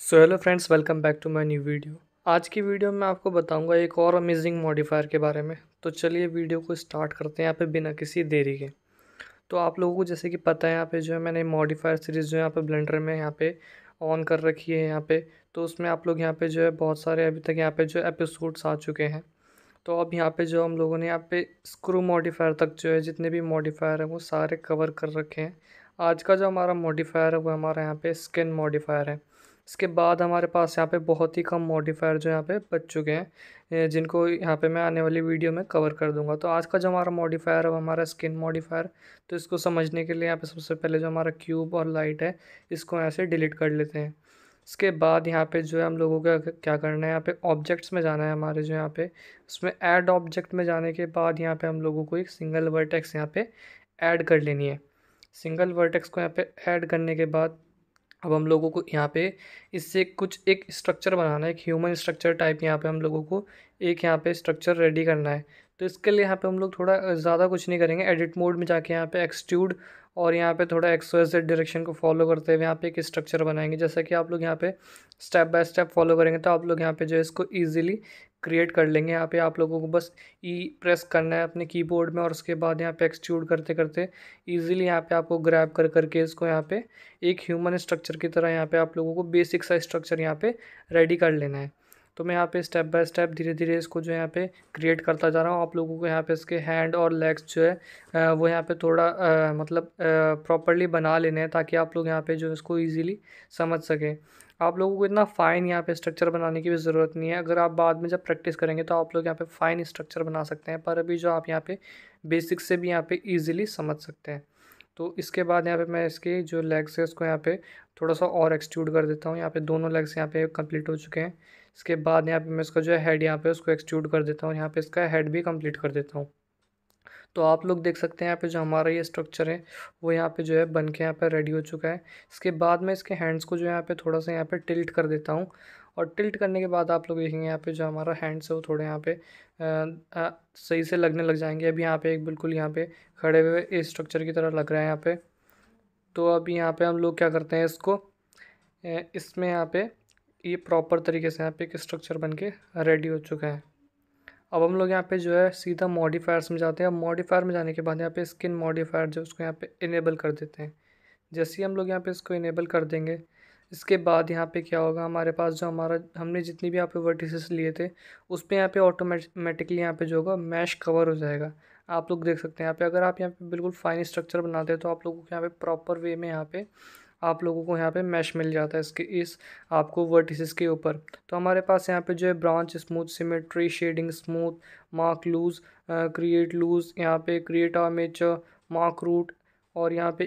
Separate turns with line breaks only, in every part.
so hello friends welcome back to my new video आज की video में आपको बताऊंगा एक और अमेजिंग मॉडिफायर के बारे में तो चलिए वीडियो को स्टार्ट करते हैं यहाँ पे बिना किसी देरी के तो आप लोगों को जैसे कि पता है यहाँ पे जो है मैंने मॉडिफायर सीरीज़ जो है यहाँ पे ब्लेंडर में यहाँ पे ऑन कर रखी है यहाँ पर तो उसमें आप लोग यहाँ पर जो है बहुत सारे अभी तक यहाँ पर जो एपिसोड्स आ चुके हैं तो अब यहाँ पर जो हम लोगों ने यहाँ पे स्क्रू मॉडिफायर तक जो है जितने भी मॉडिफायर हैं वो सारे कवर कर रखे हैं आज का जो हमारा मॉडिफायर है वो हमारा यहाँ पर स्किन मॉडिफायर है इसके बाद हमारे पास यहाँ पे बहुत ही कम मॉडिफायर जो यहाँ पे बच चुके हैं जिनको यहाँ पे मैं आने वाली वीडियो में कवर कर दूंगा तो आज का जो हमारा मॉडिफायर है हमारा स्किन मॉडिफायर तो इसको समझने के लिए यहाँ पे सबसे पहले जो हमारा क्यूब और लाइट है इसको यहाँ से डिलीट कर लेते हैं इसके बाद यहाँ पे जो है हम लोगों का क्या करना है यहाँ पे ऑब्जेक्ट्स में जाना है हमारे जो यहाँ पे उसमें ऐड ऑब्जेक्ट में जाने के बाद यहाँ पे हम लोगों को एक सिंगल वर्टेक्स यहाँ पे ऐड कर लेनी है सिंगल वर्टेक्स को यहाँ पे ऐड करने के बाद अब हम लोगों को यहाँ पे इससे कुछ एक स्ट्रक्चर बनाना है एक ह्यूमन स्ट्रक्चर टाइप यहाँ पे हम लोगों को एक यहाँ पे स्ट्रक्चर रेडी करना है तो इसके लिए यहाँ पे हम लोग थोड़ा ज़्यादा कुछ नहीं करेंगे एडिट मोड में जाके यहाँ पे एक्सट्यूड और यहाँ पे थोड़ा एक्सो एस डायरेक्शन को फॉलो करते हुए यहाँ पे एक स्ट्रक्चर बनाएंगे जैसा कि आप लोग यहाँ पे स्टेप बाय स्टेप फॉलो करेंगे तो आप लोग यहाँ पे जो है इसको ईजिली क्रिएट कर लेंगे यहाँ पे आप लोगों को बस ई प्रेस करना है अपने कीबोर्ड में और उसके बाद यहाँ पे एक्सट्यूड करते करते इजीली यहाँ पे आपको ग्रैब कर करके इसको यहाँ पे एक ह्यूमन स्ट्रक्चर की तरह यहाँ पे आप लोगों को बेसिक सा स्ट्रक्चर यहाँ पे रेडी कर लेना है तो मैं यहाँ पे स्टेप बाय स्टेप धीरे धीरे इसको जो यहाँ पे क्रिएट करता जा रहा हूँ आप लोगों को यहाँ पे इसके हैंड और लेग्स जो है वो यहाँ पे थोड़ा आ, मतलब प्रॉपरली बना लेने हैं ताकि आप लोग यहाँ पे जो इसको इजीली समझ सकें आप लोगों को इतना फ़ाइन यहाँ पे स्ट्रक्चर बनाने की भी ज़रूरत नहीं है अगर आप बाद में जब प्रैक्टिस करेंगे तो आप लोग यहाँ पे फ़ाइन स्ट्रक्चर बना सकते हैं पर अभी जो आप यहाँ पे बेसिक से भी यहाँ पे इजीली समझ सकते हैं तो इसके बाद यहाँ पे मैं इसके जो लेग्स है उसको यहाँ पे थोड़ा सा और एक्सट्यूड कर देता हूँ यहाँ पे दोनों लेग्स यहाँ पे कंप्लीट हो चुके हैं इसके बाद यहाँ पर मैं इसका जो है हेड यहाँ पे उसको एक्सट्यूड कर देता हूँ यहाँ पर इसका हेड भी कम्प्लीट कर देता हूँ तो आप लोग देख सकते हैं यहाँ पे जो हमारा ये स्ट्रक्चर है वो यहाँ पे जो है बन के यहाँ पे रेडी हो चुका है इसके बाद मैं इसके हैंड्स को जो है यहाँ पे थोड़ा सा यहाँ पे टिल्ट कर देता हूँ और टिल्ट करने के बाद आप लोग देखेंगे यहाँ पे जो हमारा हैंड्स है वो थोड़े यहाँ पे आ, आ, सही से लगने लग जाएंगे अभी यहाँ पे एक बिल्कुल यहाँ पे खड़े हुए इस स्ट्रक्चर की तरह लग रहा है यहाँ पे तो अभी यहाँ पे हम लोग क्या करते हैं इसको इसमें यहाँ पे ये प्रॉपर तरीके से यहाँ पे एक स्ट्रक्चर बन के रेडी हो चुका है अब हम लोग यहाँ पे जो है सीधा मॉडिफायर्स में जाते हैं अब मॉडिफायर में जाने के बाद यहाँ पे स्किन मॉडिफायर जो उसको यहाँ पे इनेबल कर देते हैं जैसे ही हम लोग यहाँ पे इसको इनेबल कर देंगे इसके बाद यहाँ पे क्या होगा हमारे पास जो हमारा हमने जितनी भी यहाँ पे वर्टिसेस लिए थे उस पर यहाँ पे ऑटोमेटिकली यहाँ पे जो होगा मैश कवर हो जाएगा आप लोग देख सकते हैं यहाँ पे अगर आप यहाँ पे बिल्कुल फाइन स्ट्रक्चर बनाते हैं तो आप लोगों को यहाँ पे प्रॉपर वे में यहाँ पे आप लोगों को यहाँ पे मैश मिल जाता है इसके इस आपको वर्टिसेस के ऊपर तो हमारे पास यहाँ पे जो है branch smooth symmetry shading smooth mark loose create loose यहाँ पे क्रिएट आमेचर मार्क रूट और यहाँ पे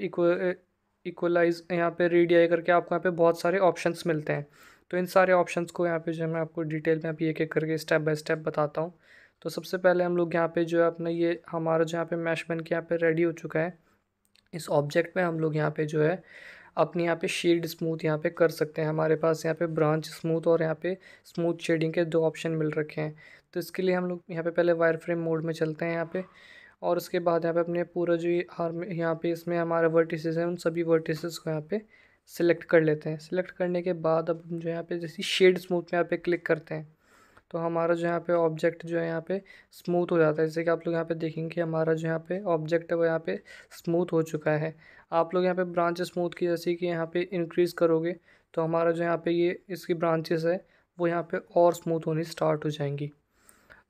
इक्वलाइज यहाँ पे रेडियाई करके आपको यहाँ पे बहुत सारे ऑप्शंस मिलते हैं तो इन सारे ऑप्शन को यहाँ पे जो है मैं आपको डिटेल में आप एक एक करके स्टेप बाई स्टेप बताता हूँ तो सबसे पहले हम लोग यहाँ पे जो है अपना ये हमारा जो यहाँ पे मैश बन के यहाँ पे रेडी हो चुका है इस ऑब्जेक्ट में हम लोग यहाँ पे जो है अपने यहाँ पे शेड स्मूथ यहाँ पे कर सकते हैं हमारे पास यहाँ पे ब्रांच स्मूथ और यहाँ पे स्मूथ शेडिंग के दो ऑप्शन मिल रखे हैं तो इसके लिए हम लोग यहाँ पे पहले वायर फ्रेम मोड में चलते हैं यहाँ पे और उसके बाद यहाँ पे अपने पूरा जो हार यहाँ पे इसमें हमारा वर्टिसज़ है उन सभी वर्टिसज को यहाँ पे सिलेक्ट कर लेते हैं सिलेक्ट करने के बाद अब जो यहाँ पे जैसे शेड स्मूथ में यहाँ पे क्लिक करते हैं तो हमारा जो यहाँ पे ऑब्जेक्ट जो है यहाँ पे स्मूथ हो जाता है जैसे कि आप लोग यहाँ पे देखेंगे हमारा जो यहाँ पे ऑब्जेक्ट है वो यहाँ पे स्मूथ हो चुका है आप लोग यहाँ पे ब्रांच स्मूथ की जैसे कि यहाँ पे इंक्रीज़ करोगे तो हमारा जो यहाँ पे ये इसकी ब्रांचेस है वो यहाँ पे और स्मूथ होनी स्टार्ट हो जाएंगी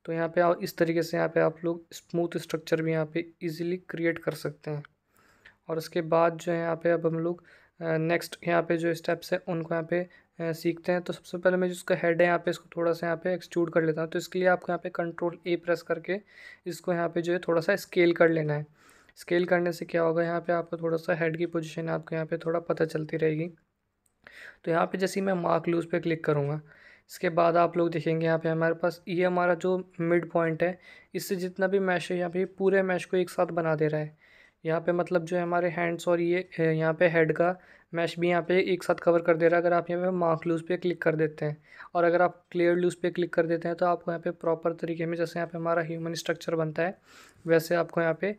तो यहाँ पे इस तरीके से यहाँ पे आप लोग स्मूथ स्ट्रक्चर भी यहाँ पे इजीली क्रिएट कर सकते हैं और उसके बाद जो है यहाँ पे अब हम लोग नेक्स्ट यहाँ पे जो स्टेप्स है उनको यहाँ पे सीखते हैं तो सबसे पहले मैं जिसका हेड है यहाँ पे इसको थोड़ा सा यहाँ पे एक्सट्रूड कर लेता हूँ तो इसके लिए आपको यहाँ पे कंट्रोल ए प्रेस करके इसको यहाँ पे जो है थोड़ा सा स्केल कर लेना है स्केल करने से क्या होगा यहाँ पे आपको थोड़ा सा हेड की पोजीशन आपको यहाँ पे थोड़ा पता चलती रहेगी तो यहाँ पर जैसे मैं मार्क लूज पर क्लिक करूँगा इसके बाद आप लोग देखेंगे यहाँ पे हमारे पास ये हमारा जो मिड पॉइंट है इससे जितना भी मैश है यहाँ पे पूरे मैश को एक साथ बना दे रहा है यहाँ पे मतलब जो है हमारे हैंड्स और ये यहाँ पे हेड का मैश भी यहाँ पे एक साथ कवर कर दे रहा है अगर आप यहाँ पे मार्क लूज़ पे क्लिक कर देते हैं और अगर आप क्लियर लूज़ पे क्लिक कर देते हैं तो आपको यहाँ पे प्रॉपर तरीके में जैसे यहाँ पे हमारा ह्यूमन स्ट्रक्चर बनता है वैसे आपको यहाँ पे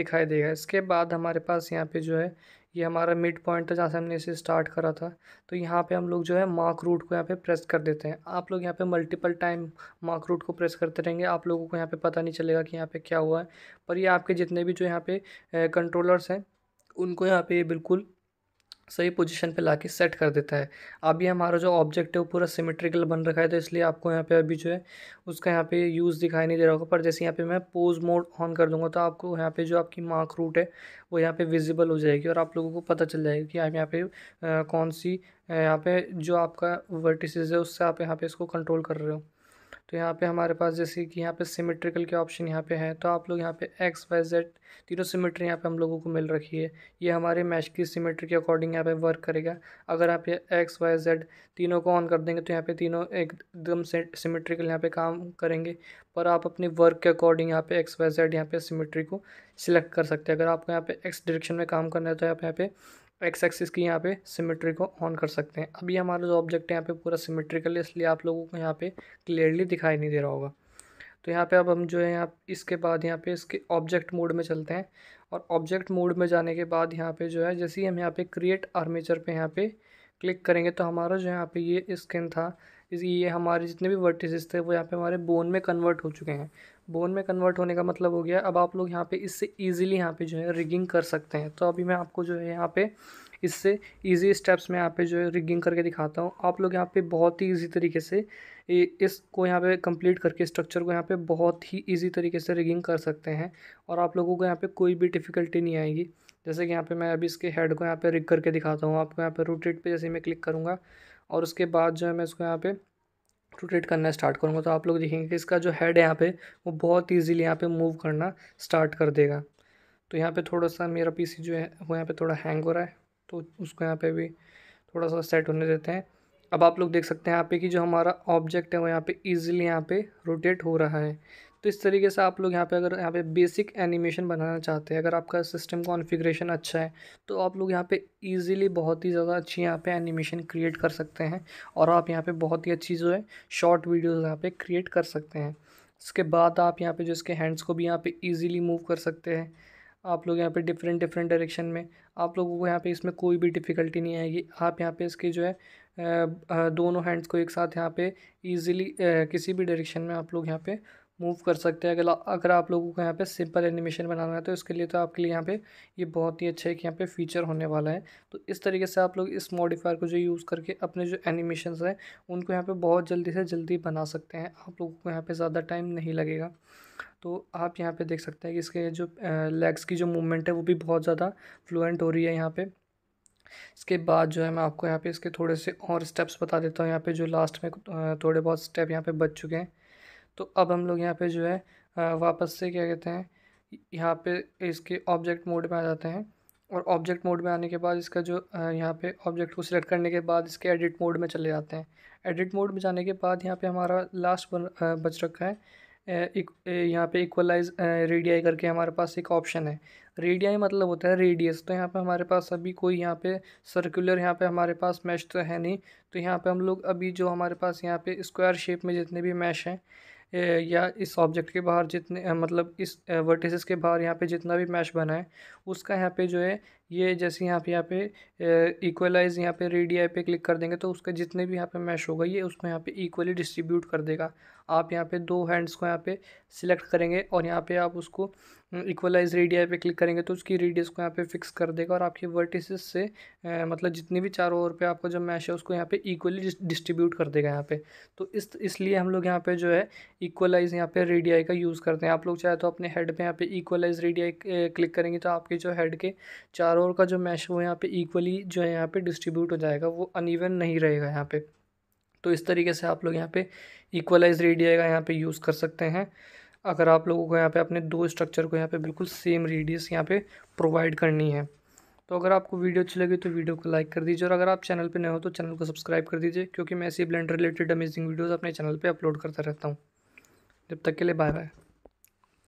दिखाई देगा इसके बाद हमारे पास यहाँ पे जो है ये हमारा मिड पॉइंट था जहाँ से हमने इसे स्टार्ट करा था तो यहाँ पे हम लोग जो है मार्क रूट को यहाँ पे प्रेस कर देते हैं आप लोग यहाँ पे मल्टीपल टाइम मार्क रूट को प्रेस करते रहेंगे आप लोगों को यहाँ पे पता नहीं चलेगा कि यहाँ पे क्या हुआ है पर ये आपके जितने भी जो यहाँ पे कंट्रोलर्स हैं उनको यहाँ पे ये बिल्कुल सही पोजीशन पे लाके सेट कर देता है अभी हमारा जो ऑब्जेक्ट है वो पूरा सिमेट्रिकल बन रखा है तो इसलिए आपको यहाँ पे अभी जो है उसका यहाँ पे यूज़ दिखाई नहीं दे रहा होगा पर जैसे यहाँ पे मैं पोज मोड ऑन कर दूँगा तो आपको यहाँ पे जो आपकी मार्क रूट है वो यहाँ पे विजिबल हो जाएगी और आप लोगों को पता चल जाएगा कि आप यहाँ पे कौन सी यहाँ पर जो आपका वर्टिसज है उससे आप यहाँ पर इसको कंट्रोल कर रहे हो तो यहाँ पे हमारे पास जैसे कि यहाँ पे सिमेट्रिकल के ऑप्शन यहाँ पे हैं तो आप लोग यहाँ पे एक्स वाई जेड तीनों सिमेट्री यहाँ पे हम लोगों को मिल रखी है ये हमारे मैश की सिमेट्री के अकॉर्डिंग यहाँ पे वर्क करेगा अगर आप ये एक्स वाई जेड तीनों को ऑन कर देंगे तो यहाँ पे तीनों एकदम सिमेट्रिकल यहाँ पे काम करेंगे पर आप अपने वर्क के अकॉर्डिंग यहाँ पे एक्स वाई जेड यहाँ पे सिमेट्री को सिलेक्ट कर सकते हैं अगर आपको यहाँ पे एक्स डायरेक्शन में काम करना है तो आप यहाँ पे एक्स एक्सिस की यहाँ पे सिमेट्री को ऑन कर सकते हैं अभी हमारा जो ऑब्जेक्ट है यहाँ पे पूरा सिमेट्रिकल है इसलिए आप लोगों को यहाँ पे क्लियरली दिखाई नहीं दे रहा होगा तो यहाँ पे अब हम जो है यहाँ इसके बाद यहाँ पे इसके ऑब्जेक्ट मोड में चलते हैं और ऑब्जेक्ट मोड में जाने के बाद यहाँ पे जो है जैसे ही हम यहाँ पे क्रिएट आर्मेचर पे यहाँ पे क्लिक करेंगे तो हमारा जो यहाँ पे ये स्किन था क्योंकि ये हमारे जितने भी वर्टिसेस थे वो यहाँ पे हमारे बोन में कन्वर्ट हो चुके हैं बोन में कन्वर्ट होने का मतलब हो गया अब आप लोग यहाँ पे इससे इजीली यहाँ पे जो है रिगिंग कर सकते हैं तो अभी मैं आपको जो है यहाँ पे इससे ईजी स्टेप्स में यहाँ पे जो है रिगिंग करके दिखाता हूँ आप लोग यहाँ पे बहुत ही ईजी तरीके से इसको यहाँ पे कंप्लीट करके स्ट्रक्चर को यहाँ पे बहुत ही ईजी तरीके से रिगिंग कर सकते हैं और आप लोगों को यहाँ पे कोई भी डिफ़िकल्टी नहीं आएगी जैसे कि यहाँ पे मैं अभी इसके हेड को यहाँ पे रिग करके दिखाता हूँ आपको यहाँ पे रोटेट पे जैसे मैं क्लिक करूँगा और उसके बाद जो है मैं इसको यहाँ पे रोटेट करना स्टार्ट करूँगा तो आप लोग देखेंगे कि इसका जो हेड है यहाँ पे वो बहुत इजीली यहाँ पे मूव करना स्टार्ट कर देगा तो यहाँ पे थोड़ा सा मेरा पीसी जो है वो यहाँ पे थोड़ा हैंग हो रहा है तो उसको यहाँ पे भी थोड़ा सा सेट होने देते हैं अब आप लोग देख सकते हैं यहाँ पे कि जो हमारा ऑब्जेक्ट है वो यहाँ पे ईजिली यहाँ पे रोटेट हो रहा है तो इस तरीके से आप लोग यहाँ पे अगर यहाँ पे बेसिक एनिमेशन बनाना चाहते हैं अगर आपका सिस्टम कॉन्फ़िगरेशन अच्छा है तो आप लोग यहाँ पे इजीली बहुत ही ज़्यादा अच्छी यहाँ पे एनिमेशन क्रिएट कर सकते हैं और आप यहाँ पे बहुत ही अच्छी जो है शॉर्ट वीडियोज़ यहाँ पे क्रिएट कर सकते हैं इसके बाद आप यहाँ पर जो इसके हैंड्स को भी यहाँ पर ईजिली मूव कर सकते हैं आप लोग यहाँ पर डिफरेंट डिफरेंट डायरेक्शन में आप लोगों को यहाँ पर इसमें कोई भी डिफ़िकल्टी नहीं आएगी आप यहाँ पर इसके जो है दोनों हैंड्स को एक साथ यहाँ पे इजीली किसी भी डायरेक्शन में आप लोग यहाँ पे मूव कर सकते हैं अगर अगर आप लोगों को यहाँ पे सिंपल एनिमेशन बनाना है तो इसके लिए तो आपके लिए यहाँ पे ये यह बहुत ही अच्छा एक यहाँ पे फीचर होने वाला है तो इस तरीके से आप लोग इस मॉडिफायर को जो यूज़ करके अपने जो एनिमेशन हैं उनको यहाँ पे बहुत जल्दी से जल्दी बना सकते हैं आप लोगों को यहाँ पर ज़्यादा टाइम नहीं लगेगा तो आप यहाँ पर देख सकते हैं कि इसके जो लेग्स की जो मूवमेंट है वो भी बहुत ज़्यादा फ्लुएंट हो रही है यहाँ पर इसके बाद जो है मैं आपको यहाँ पर इसके थोड़े से और स्टेप्स बता देता हूँ यहाँ पर जो लास्ट में थोड़े बहुत स्टेप यहाँ पर बच चुके हैं तो अब हम लोग यहाँ पे जो है वापस से क्या कहते हैं यहाँ पे इसके ऑब्जेक्ट मोड में आ जाते हैं और ऑब्जेक्ट मोड में आने के बाद इसका जो यहाँ पे ऑब्जेक्ट को सिलेक्ट करने के बाद इसके एडिट मोड में चले जाते हैं एडिट मोड में जाने के बाद यहाँ पे हमारा लास्ट बच रखा है एक यहाँ पे इक्वलाइज रेडियाई करके हमारे पास एक ऑप्शन है रेडियाई मतलब होता है रेडियस तो यहाँ पे हमारे पास अभी कोई यहाँ पे सर्कुलर यहाँ पे हमारे पास मैश तो है नहीं तो यहाँ पे हम लोग अभी जो हमारे पास यहाँ पे स्क्वायर शेप में जितने भी मैश हैं या इस ऑब्जेक्ट के बाहर जितने मतलब इस वर्टिसेस के बाहर यहाँ पे जितना भी मैश बना है उसका यहाँ पे जो है ये जैसे यहाँ पे यहाँ पे इक्वलाइज यहाँ पे रेडियाई पे क्लिक कर देंगे तो उसका जितने भी यहाँ पे मैश होगा ये उसको यहाँ पे इक्वली डिस्ट्रीब्यूट कर देगा आप यहाँ पे दो हैंड्स को यहाँ पे सिलेक्ट करेंगे और यहाँ पे आप उसको इक्वलाइज रेडियाई पे क्लिक करेंगे तो उसकी रेडियस को यहाँ पे फिक्स कर देगा और आपके वर्टिसेस से आ, मतलब जितनी भी चारों ओर पे आपका जो मैश है उसको यहाँ पे इक्वली डिस्ट्रीब्यूट कर देगा यहाँ पे तो इस इसलिए हम लोग यहाँ पे जो है इक्वलाइज यहाँ पे रेडियाई का यूज़ करते हैं आप लोग चाहे तो अपने हेड पर यहाँ पे इक्वलाइज रेडियाई क्लिक करेंगे तो आपके जो हेड के चारों ओर का जो मैश है वो यहाँ पर इक्वली जो है यहाँ पर डिस्ट्रीब्यूट हो जाएगा वो अनइवन नहीं रहेगा यहाँ पर तो इस तरीके से आप लोग यहाँ पर इक्वलाइज रेडियाई का यहाँ पर यूज़ कर सकते हैं अगर आप लोगों को यहाँ पे अपने दो स्ट्रक्चर को यहाँ पे बिल्कुल सेम रेडियस यहाँ पे प्रोवाइड करनी है तो अगर आपको वीडियो अच्छी लगी तो वीडियो को लाइक कर दीजिए और अगर आप चैनल पे नए हो तो चैनल को सब्सक्राइब कर दीजिए क्योंकि मैं ऐसी ब्लेंड रिलेटेड अमेजिंग वीडियोज़ अपने चैनल पर अपलोड करता रहता हूँ जब तक के लिए बाय बाय